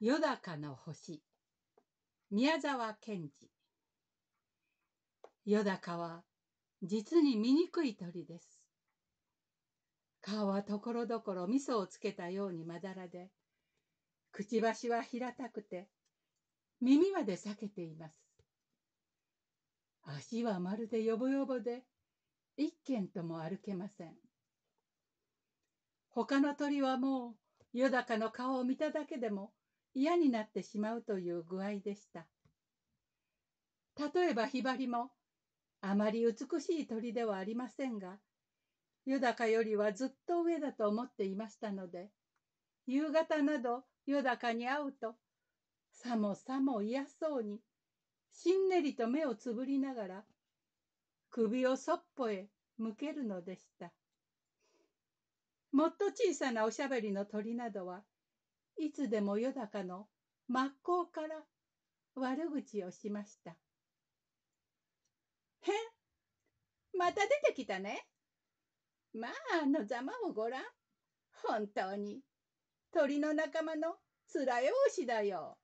よだかの星宮沢賢治よだかは実に醜い鳥です。顔はところどころ味噌をつけたようにまだらで、くちばしは平たくて、耳まで裂けています。足はまるでよぼよぼで、一軒とも歩けません。他の鳥はもう、よだかの顔を見ただけでも、嫌になってしまうという具合でした。例えばヒバリもあまり美しい鳥ではありませんが、だかよりはずっと上だと思っていましたので、夕方などだかに会うと、さもさも嫌そうに、しんねりと目をつぶりながら、首をそっぽへ向けるのでした。もっと小さなおしゃべりの鳥などは、いつでも夜中の真っ向から悪口をしました。へまた出てきたね。まあ、あのざまをごらん。本当に、鳥の仲間のつらようしだよ。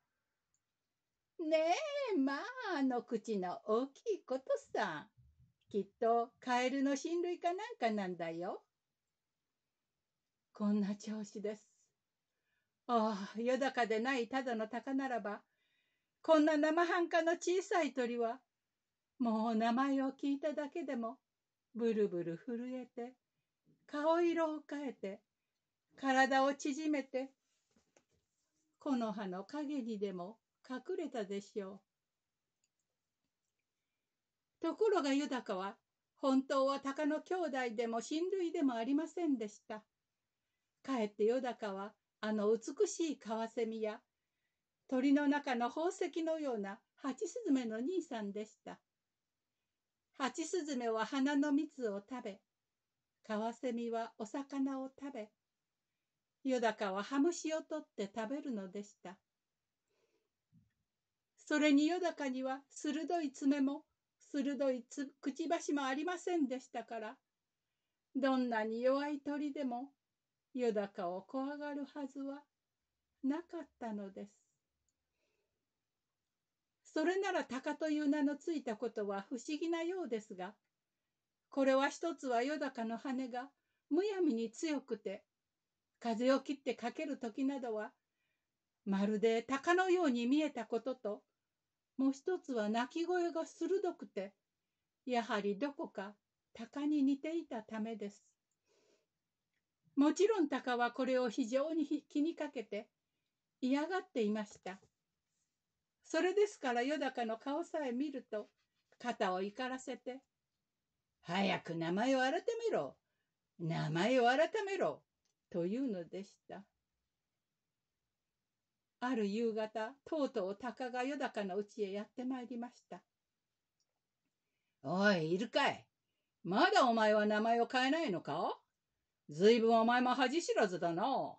ねえ、まあ、あの口の大きいことさ。きっとカエルの親類かなんかなんだよ。こんな調子です。ああ、よだかでないただの鷹ならば、こんな生半可の小さい鳥は、もう名前を聞いただけでも、ブルブル震えて、顔色を変えて、体を縮めて、木の葉の陰にでも隠れたでしょう。ところがだかは、本当は鷹の兄弟でも親類でもありませんでした。かえってだかは、あの美しいカワセミや鳥の中の宝石のようなハチスズメの兄さんでした。ハチスズメは花の蜜を食べ、カワセミはお魚を食べ、ヨダカはハムシを取って食べるのでした。それにヨダカには鋭い爪も鋭いくちばしもありませんでしたから、どんなに弱い鳥でもユダカを怖がるはずはなかったのです。それなら鷹という名のついたことは不思議なようですが、これは一つはよだかの羽がむやみに強くて、風を切ってかける時などは、まるで鷹のように見えたことと、もう一つは鳴き声が鋭くて、やはりどこか鷹に似ていたためです。もちろんタカはこれを非常に気にかけて嫌がっていました。それですからよだかの顔さえ見ると肩を怒らせて、早く名前を改めろ名前を改めろというのでした。ある夕方、とうとう鷹がよだかのうちへやってまいりました。おい、いるかいまだお前は名前を変えないのかずいぶんお前も恥知らずだな。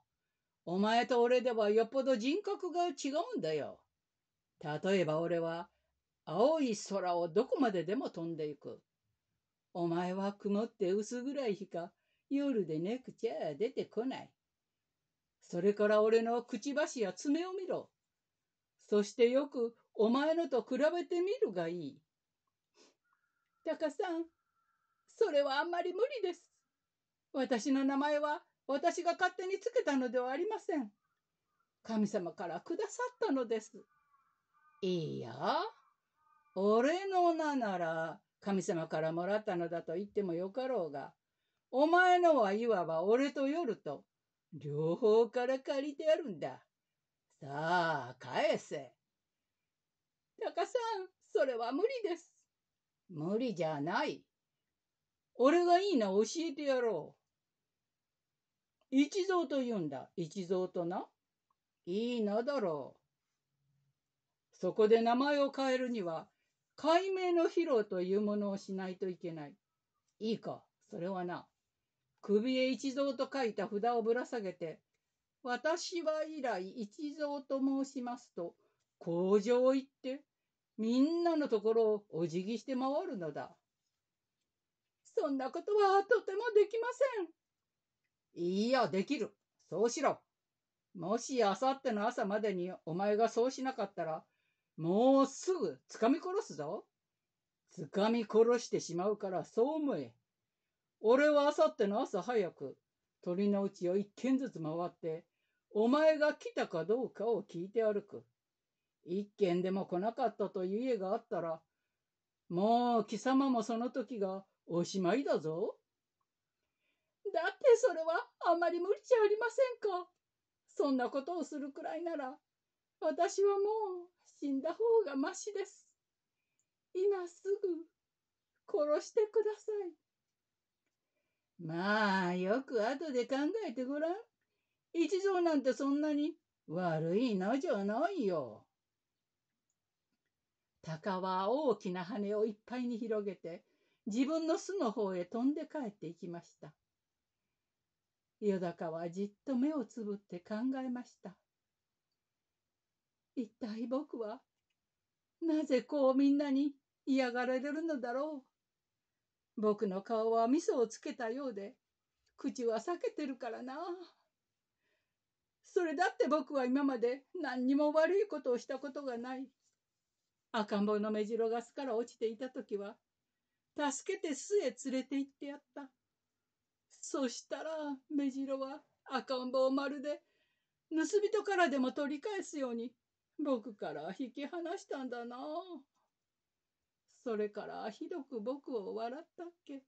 お前と俺ではよっぽど人格が違うんだよ。例えば俺は青い空をどこまででも飛んでいく。お前は曇って薄暗い日か夜でねくちゃ出てこない。それから俺のくちばしや爪を見ろ。そしてよくお前のと比べてみるがいい。タカさん、それはあんまり無理です。私の名前は私が勝手につけたのではありません。神様からくださったのです。いいよ。俺の名なら神様からもらったのだと言ってもよかろうが、お前のはいわば俺と夜と両方から借りてあるんだ。さあ、返せ。タカさん、それは無理です。無理じゃない。俺がいいな、教えてやろう。一蔵と言うんだ。一蔵とな。いいなだろう。そこで名前を変えるには、解明の披露というものをしないといけない。いいか、それはな。首へ一蔵と書いた札をぶら下げて、私は以来一蔵と申しますと、工場行って、みんなのところをお辞儀して回るのだ。そんなことはとてもできません。いいや、できる。そうしろ。もしあさっての朝までにお前がそうしなかったら、もうすぐ掴み殺すぞ。掴み殺してしまうからそう思え。俺はあさっての朝早く、鳥のうちを一軒ずつ回って、お前が来たかどうかを聞いて歩く。一軒でも来なかったという家があったら、もう貴様もその時がおしまいだぞ。だってそれはあまり無理じゃありませんか。そんなことをするくらいなら、私はもう死んだ方がましです。今すぐ殺してください。まあ、よく後で考えてごらん。一条なんてそんなに悪いなじゃないよ。鷹は大きな羽をいっぱいに広げて、自分の巣の方へ飛んで帰っていきました。よだかはじっと目をつぶって考えました。一体僕はなぜこうみんなに嫌がられるのだろう。僕の顔は味噌をつけたようで、口は裂けてるからな。それだって僕は今まで何にも悪いことをしたことがない。赤ん坊の目白が巣から落ちていた時は、助けて巣へ連れて行ってやった。そしたら、目白は赤ん坊丸で、盗人からでも取り返すように、僕から引き離したんだな。それからひどく僕を笑ったっけ。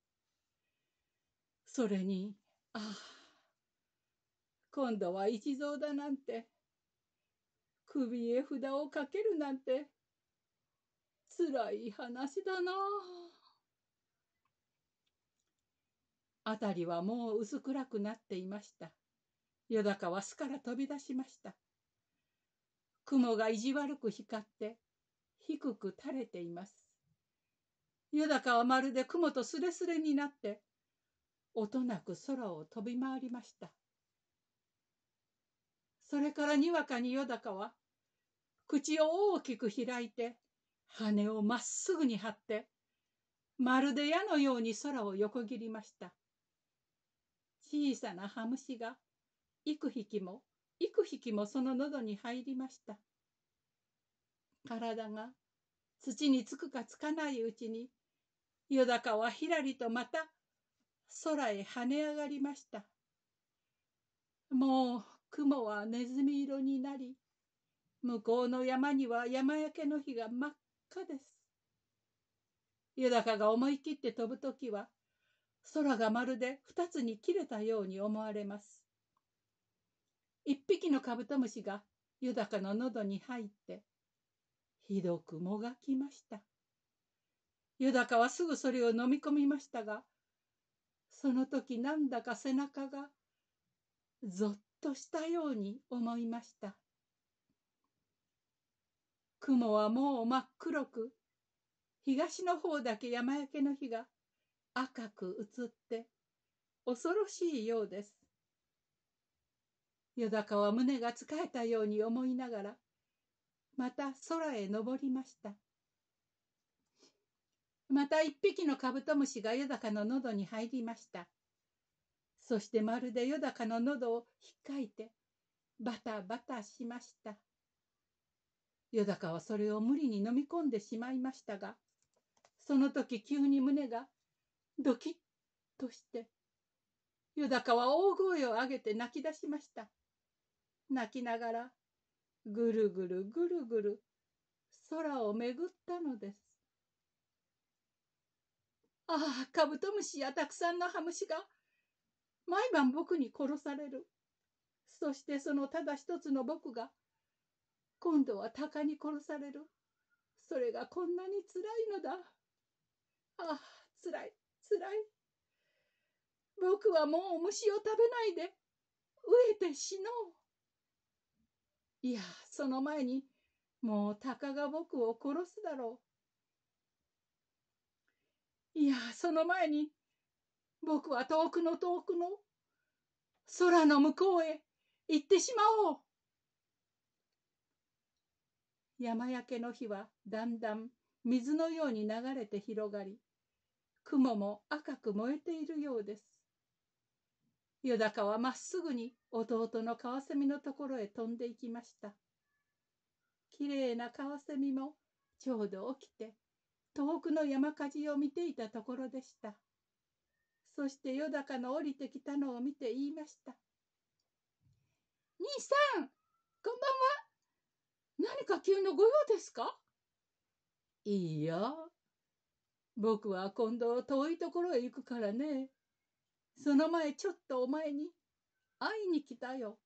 それに、ああ、今度は一蔵だなんて、首へ札をかけるなんて、つらい話だな辺りはもう薄暗くなっていました。夜中は巣から飛び出しました。雲が意地悪く光って、低く垂れています。夜中はまるで雲とすれすれになって、音なく空を飛び回りました。それからにわかに夜高は、口を大きく開いて、羽をまっすぐに張って、まるで矢のように空を横切りました。小さなハムシが幾匹も幾匹もその喉に入りました体が土につくかつかないうちによだかはひらりとまた空へ跳ね上がりましたもう雲はネズミ色になり向こうの山には山焼けの日が真っ赤です。よだかが思い切って飛ぶときは空がまるで二つに切れたように思われます。一匹のカブトムシがユダカの喉に入って、ひどくもがきました。ユダカはすぐそれを飲み込みましたが、その時なんだか背中がぞっとしたように思いました。雲はもう真っ黒く、東の方だけ山焼けの日が赤く映って恐ろしいようです。よだかは胸が疲れたように思いながら、また空へ登りました。また一匹のカブトムシがよだかの喉に入りました。そしてまるでよだかの喉をひっかいて、バタバタしました。よだかはそれを無理に飲み込んでしまいましたが、その時急に胸がドキッとして、ユダカは大声を上げて泣き出しました。泣きながら、ぐるぐるぐるぐる、空を巡ったのです。ああ、カブトムシやたくさんのハムシが、毎晩僕に殺される。そしてそのただ一つの僕が、今度は鷹に殺される。それがこんなにつらいのだ。ああ、つらい。つらい。僕はもう虫を食べないで、飢えて死のう。いや、その前に、もう鷹が僕を殺すだろう。いや、その前に、僕は遠くの遠くの、空の向こうへ行ってしまおう。山焼けの日はだんだん水のように流れて広がり、雲も赤く燃えているようです。よダカはまっすぐに弟のカワセミのところへ飛んでいきました。きれいなカワセミもちょうど起きて、遠くの山火事を見ていたところでした。そしてよだかの降りてきたのを見て言いました。兄さん、こんばんは。何か急のご用ですかいいよ。僕は今度遠いところへ行くからね。その前ちょっとお前に会いに来たよ。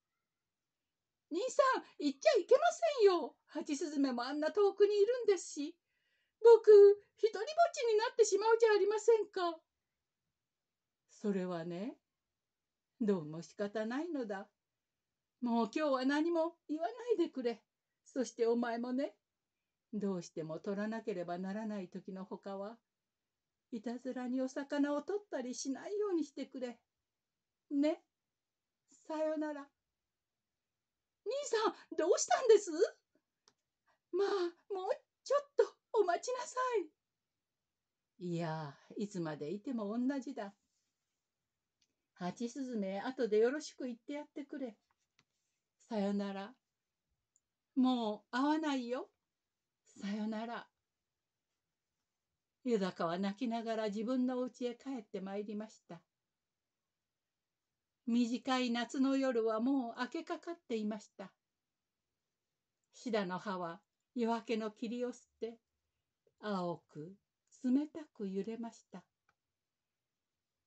兄さん、行っちゃいけませんよ。ハチスズメもあんな遠くにいるんですし。僕、一りぼっちになってしまうじゃありませんか。それはね、どうも仕方ないのだ。もう今日は何も言わないでくれ。そしてお前もね、どうしても取らなければならない時のほかは、いたずらにお魚を取ったりしないようにしてくれ。ね。さよなら。兄さん、どうしたんですまあ、もうちょっとお待ちなさい。いや、いつまでいても同じだ。八スズメ、後でよろしく言ってやってくれ。さよなら。もう会わないよ。さよなら。湯高は泣きながら自分の家へ帰ってまいりました。短い夏の夜はもう明けかかっていました。シダの葉は夜明けの霧を吸って、青く冷たく揺れました。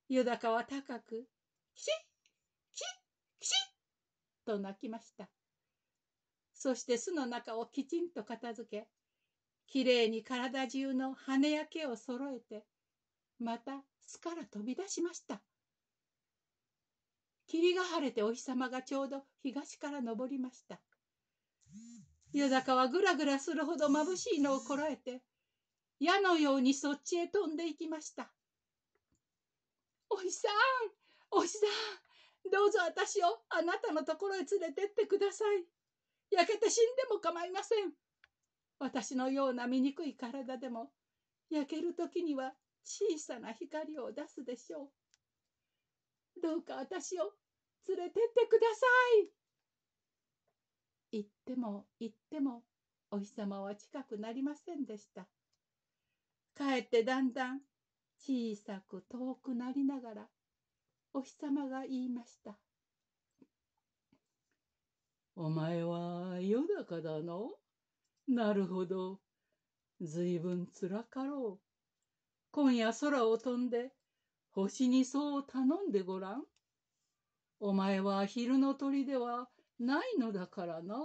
湯高は高く、キシッキシッキシッと泣きました。そして巣の中をきちんと片付け、きれいに体中の羽や毛をそろえて、また巣から飛び出しました。霧が晴れてお日様がちょうど東から昇りました。夜坂はぐらぐらするほど眩しいのをこらえて、矢のようにそっちへ飛んでいきました。お日さん、お日さん、どうぞ私をあなたのところへ連れてってください。焼けて死んでも構いません。私のような醜い体でも焼ける時には小さな光を出すでしょう。どうか私を連れてってください。言っても言ってもお日様は近くなりませんでした。かえってだんだん小さく遠くなりながらお日様が言いました。お前はよだかだのなるほど。ずいぶんつらかろう。今夜空を飛んで、星にそう頼んでごらん。お前は昼の鳥ではないのだからな。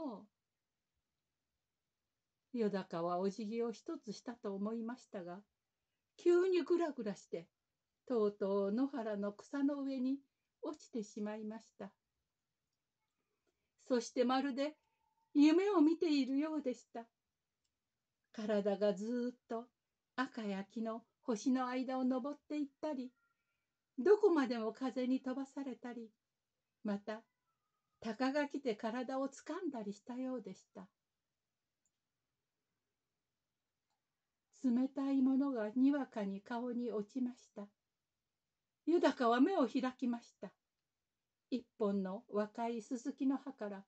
よだかはお辞儀を一つしたと思いましたが、急にぐらぐらして、とうとう野原の草の上に落ちてしまいました。そしてまるで夢を見ているようでした。体がずっと赤や木の星の間を登っていったり、どこまでも風に飛ばされたり、また、鷹が来て体をつかんだりしたようでした。冷たいものがにわかに顔に落ちました。豊かは目を開きました。一本の若いススキの葉から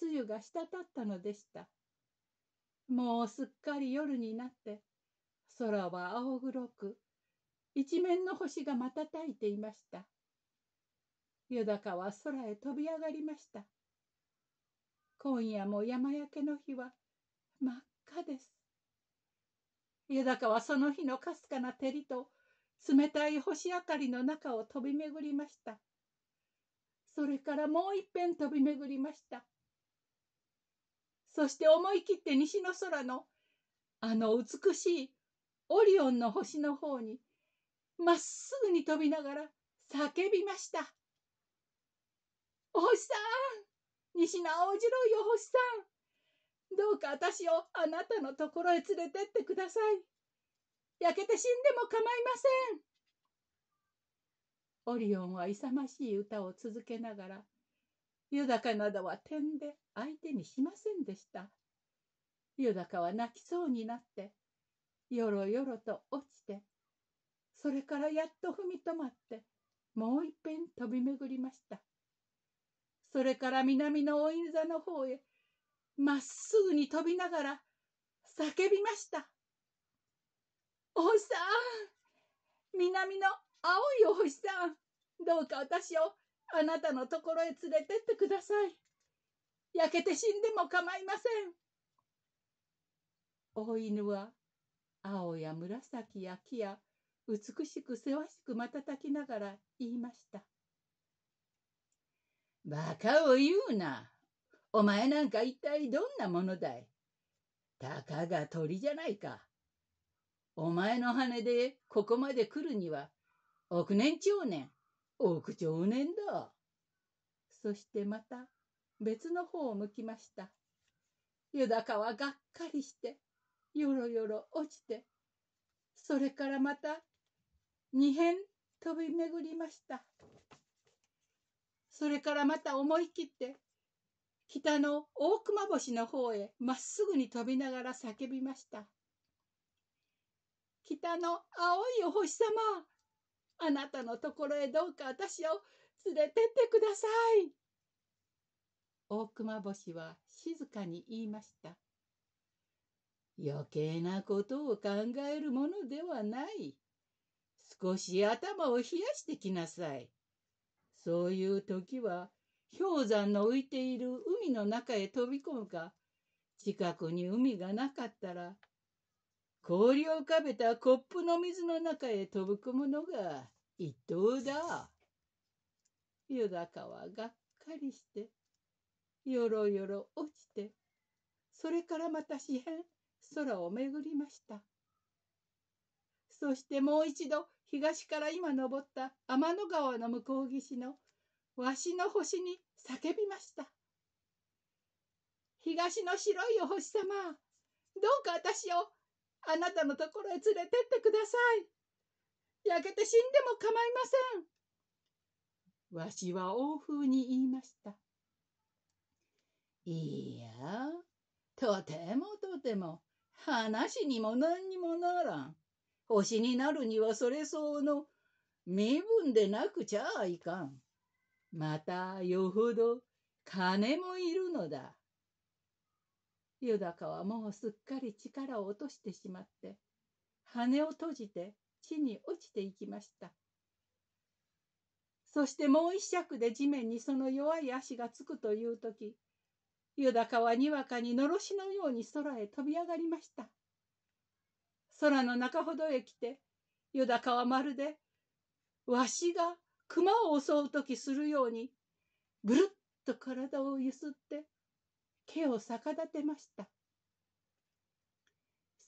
つゆが滴ったのでした。もうすっかり夜になって、空は青黒く、一面の星が瞬いていました。夜高は空へ飛び上がりました。今夜も山焼けの日は真っ赤です。夜高はその日のかすかな照りと冷たい星明かりの中を飛び巡りました。それからもういっぺん飛び巡りました。そして思い切って西の空のあの美しいオリオンの星の方にまっすぐに飛びながら叫びました。お星さん西の青白いお星さんどうか私をあなたのところへ連れてってください。焼けて死んでも構いません。オリオンは勇ましい歌を続けながら豊かなどは点で相手にしませんでした。豊かは泣きそうになって、よろよろと落ちて、それからやっと踏み止まって、もういっぺん飛び巡りました。それから南のお院座の方へ、まっすぐに飛びながら、叫びました。おさん南の青いお星さんどうか私をあなたのところへ連れてってください。焼けて死んでも構いません。大犬は青や紫や木や美しくせわしく瞬きながら言いました。バカを言うな。お前なんか一体どんなものだい。たかが鳥じゃないか。お前の羽でここまで来るには、億年長年、多く常だ。そしてまた別の方を向きました。だかはがっかりして、よろよろ落ちて、それからまた二辺飛び巡りました。それからまた思い切って、北の大熊星の方へまっすぐに飛びながら叫びました。北の青いお星様、あなたのところへどうか私を連れてってください。大熊星は静かに言いました。余計なことを考えるものではない。少し頭を冷やしてきなさい。そういう時は氷山の浮いている海の中へ飛び込むか、近くに海がなかったら氷を浮かべたコップの水の中へ飛ぶくものが伊藤だ。湯高はがっかりして、よろよろ落ちて、それからまた四辺、空を巡りました。そしてもう一度東から今登った天の川の向こう岸のわしの星に叫びました。東の白いお星様、どうか私をあなたのところへ連れてってください。焼けて死んでも構いません。わしは欧風に言いました。いや、とてもとても、話にも何にもならん。星になるにはそれ相応の身分でなくちゃいかん。また、よほど金もいるのだ。ユダカはもうすっかり力を落としてしまって、羽を閉じて地に落ちていきました。そしてもう一尺で地面にその弱い足がつくという時、ユダカはにわかにのろしのように空へ飛び上がりました。空の中ほどへ来て、ユダカはまるで、わしが熊を襲う時するように、ぐるっと体をゆすって毛を逆立てました。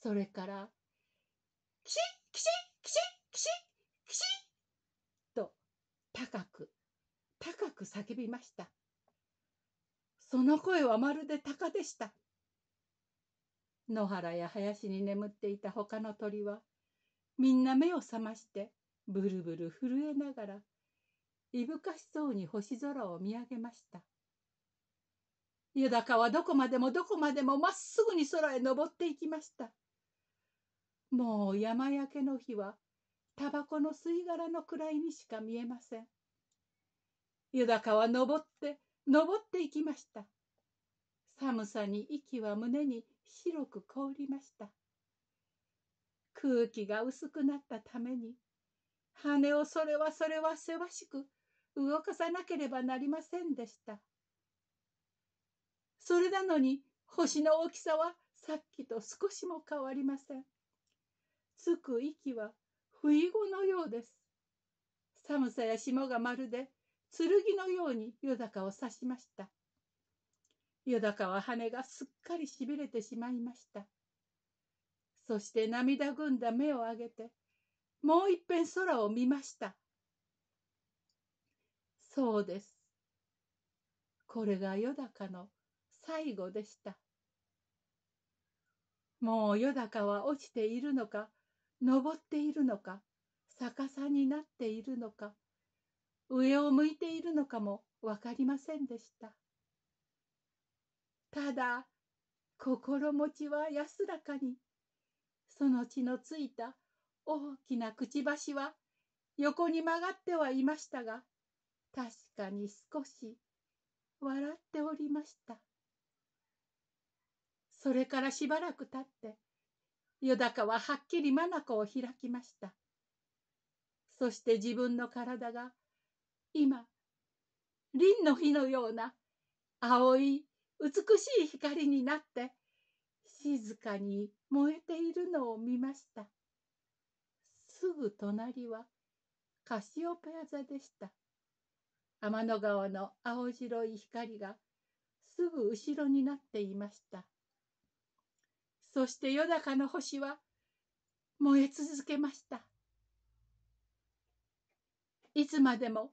それから、キシッ、キシッ、キシッ、キシッ、キシッと高く、高く叫びました。その声はまるで鷹でした。野原や林に眠っていた他の鳥は、みんな目を覚まして、ブルブル震えながら、いぶかしそうに星空を見上げました。湯高はどこまでもどこまでもまっすぐに空へ登っていきました。もう山焼けの日は、タバコの吸い殻の位にしか見えません。湯高は登って、登っていきました。寒さに息は胸に白く凍りました。空気が薄くなったために、羽をそれはそれはせわしく動かさなければなりませんでした。それなのに星の大きさはさっきと少しも変わりません。つく息は冬後のようです。寒さや霜がまるで剣のように夜高を刺しました。夜高は羽がすっかりしびれてしまいました。そして涙ぐんだ目を上げて、もういっぺん空を見ました。そうです。これが夜高の最後でした。もう夜高は落ちているのか、登っているのか、逆さになっているのか、上を向いているのかも分かりませんでした。ただ、心持ちは安らかに、その血のついた大きなくちばしは横に曲がってはいましたが、確かに少し笑っておりました。それからしばらく経って、よだかははっきりまなこを開きました。そして自分の体が、今、凛の火のような、青い、美しい光になって、静かに燃えているのを見ました。すぐ隣は、カシオペア座でした。天の川の青白い光が、すぐ後ろになっていました。そして夜中の星は燃え続けました。いつまでも、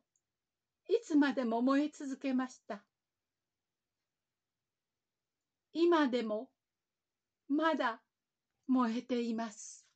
いつまでも燃え続けました。今でも、まだ燃えています。